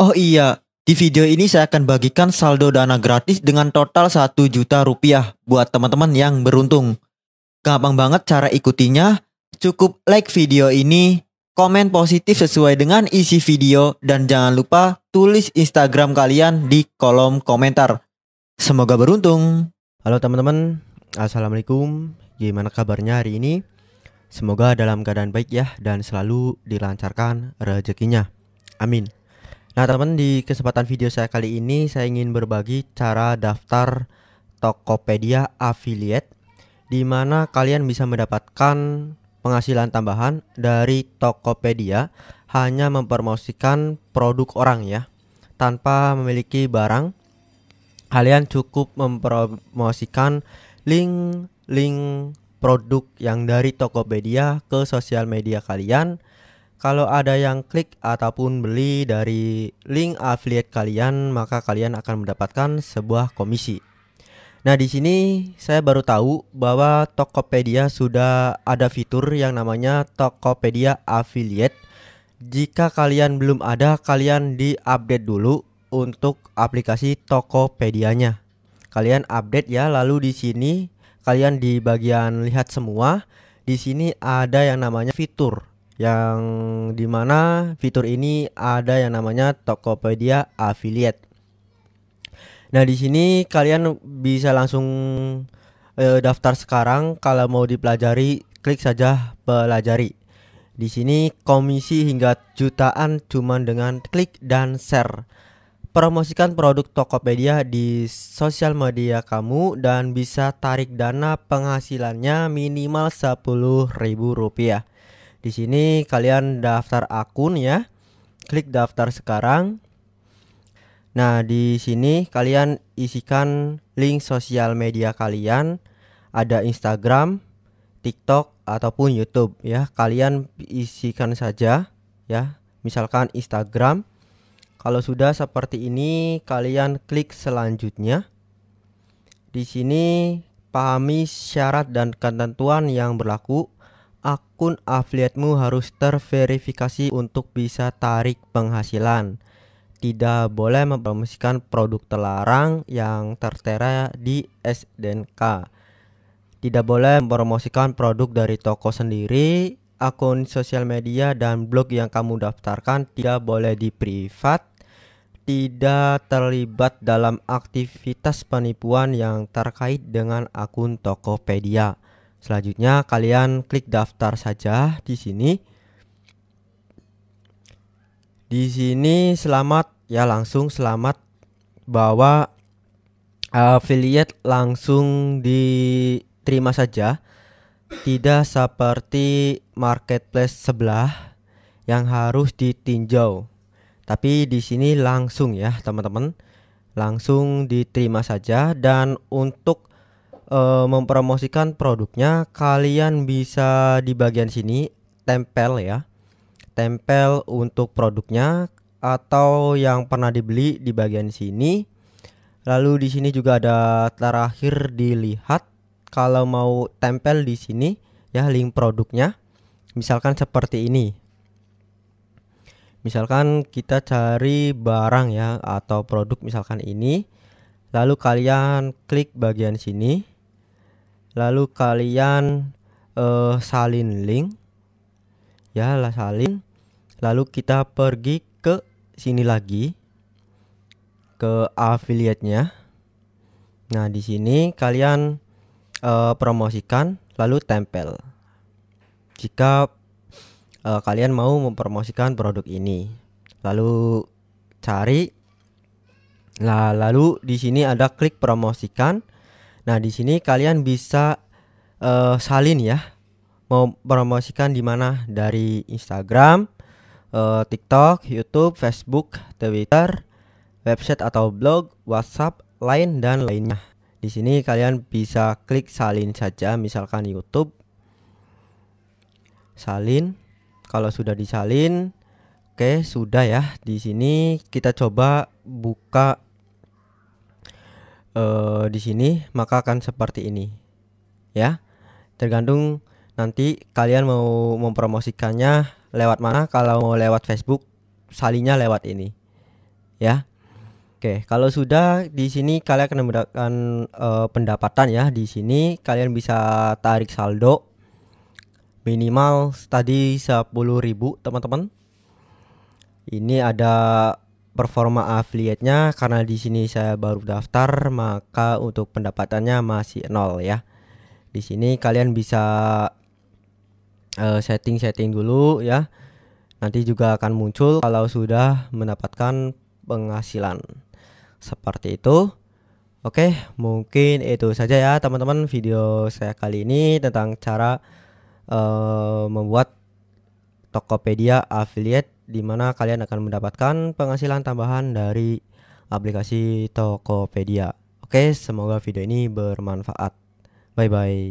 Oh iya, di video ini saya akan bagikan saldo dana gratis dengan total 1 juta rupiah buat teman-teman yang beruntung. Gampang banget cara ikutinya, cukup like video ini, komen positif sesuai dengan isi video, dan jangan lupa tulis Instagram kalian di kolom komentar. Semoga beruntung. Halo teman-teman, Assalamualaikum. Gimana kabarnya hari ini? Semoga dalam keadaan baik ya dan selalu dilancarkan rezekinya. Amin. Nah teman di kesempatan video saya kali ini saya ingin berbagi cara daftar Tokopedia Affiliate di mana kalian bisa mendapatkan penghasilan tambahan dari Tokopedia hanya mempromosikan produk orang ya tanpa memiliki barang kalian cukup mempromosikan link link produk yang dari Tokopedia ke sosial media kalian kalau ada yang klik ataupun beli dari link affiliate kalian, maka kalian akan mendapatkan sebuah komisi. Nah, di sini saya baru tahu bahwa Tokopedia sudah ada fitur yang namanya Tokopedia Affiliate. Jika kalian belum ada, kalian di-update dulu untuk aplikasi Tokopedia-nya. Kalian update ya, lalu di sini kalian di bagian lihat semua, di sini ada yang namanya fitur yang dimana fitur ini ada yang namanya Tokopedia Affiliate. Nah di sini kalian bisa langsung eh, daftar sekarang kalau mau dipelajari klik saja pelajari. Di sini komisi hingga jutaan cuman dengan klik dan share. Promosikan produk Tokopedia di sosial media kamu dan bisa tarik dana penghasilannya minimal Rp10.000. Di sini kalian daftar akun ya. Klik daftar sekarang. Nah, di sini kalian isikan link sosial media kalian, ada Instagram, TikTok ataupun YouTube ya. Kalian isikan saja ya. Misalkan Instagram. Kalau sudah seperti ini, kalian klik selanjutnya. Di sini pahami syarat dan ketentuan yang berlaku akun afiliatmu harus terverifikasi untuk bisa tarik penghasilan. Tidak boleh mempromosikan produk terlarang yang tertera di SDNK. Tidak boleh mempromosikan produk dari toko sendiri, akun sosial media dan blog yang kamu daftarkan tidak boleh di privat, tidak terlibat dalam aktivitas penipuan yang terkait dengan akun Tokopedia Selanjutnya kalian klik daftar saja di sini. Di sini selamat ya langsung selamat bahwa eh, affiliate langsung diterima saja. Tidak seperti marketplace sebelah yang harus ditinjau. Tapi di sini langsung ya, teman-teman. Langsung diterima saja dan untuk uh, mempromosikan produknya, kalian bisa di bagian sini tempel ya. Tempel untuk produknya atau yang pernah dibeli di bagian sini. Lalu di sini juga ada terakhir dilihat kalau mau tempel di sini ya link produknya. Misalkan seperti ini. Misalkan kita cari barang ya atau produk misalkan ini. Lalu kalian klik bagian sini lalu kalian uh, salin link ya lah salin lalu kita pergi ke sini lagi ke affiliate-nya nah di sini kalian uh, promosikan lalu tempel jika uh, kalian mau mempromosikan produk ini lalu cari Nah, lalu di sini ada klik promosikan Nah, di sini kalian bisa uh, salin ya mau promosikan di mana dari Instagram, uh, TikTok, YouTube, Facebook, Twitter, website atau blog, WhatsApp, lain dan lainnya. Di sini kalian bisa klik salin saja, misalkan YouTube. Salin. Kalau sudah disalin, oke, okay, sudah ya. Di sini kita coba buka uh, di sini maka akan seperti ini ya tergantung nanti kalian mau mempromosikannya lewat mana kalau mau lewat Facebook salinya lewat ini ya Oke, kalau sudah di sini kalian akan mendapatkan e, pendapatan ya. Di sini kalian bisa tarik saldo minimal tadi 10.000, teman-teman. Ini ada performa affiliate-nya karena di sini saya baru daftar maka untuk pendapatannya masih nol ya. Di sini kalian bisa eh, setting-setting uh, dulu ya. Nanti juga akan muncul kalau sudah mendapatkan penghasilan. Seperti itu. Oke, mungkin itu saja ya teman-teman video saya kali ini tentang cara uh, membuat Tokopedia Affiliate di mana kalian akan mendapatkan penghasilan tambahan dari aplikasi Tokopedia. Oke, semoga video ini bermanfaat. Bye bye.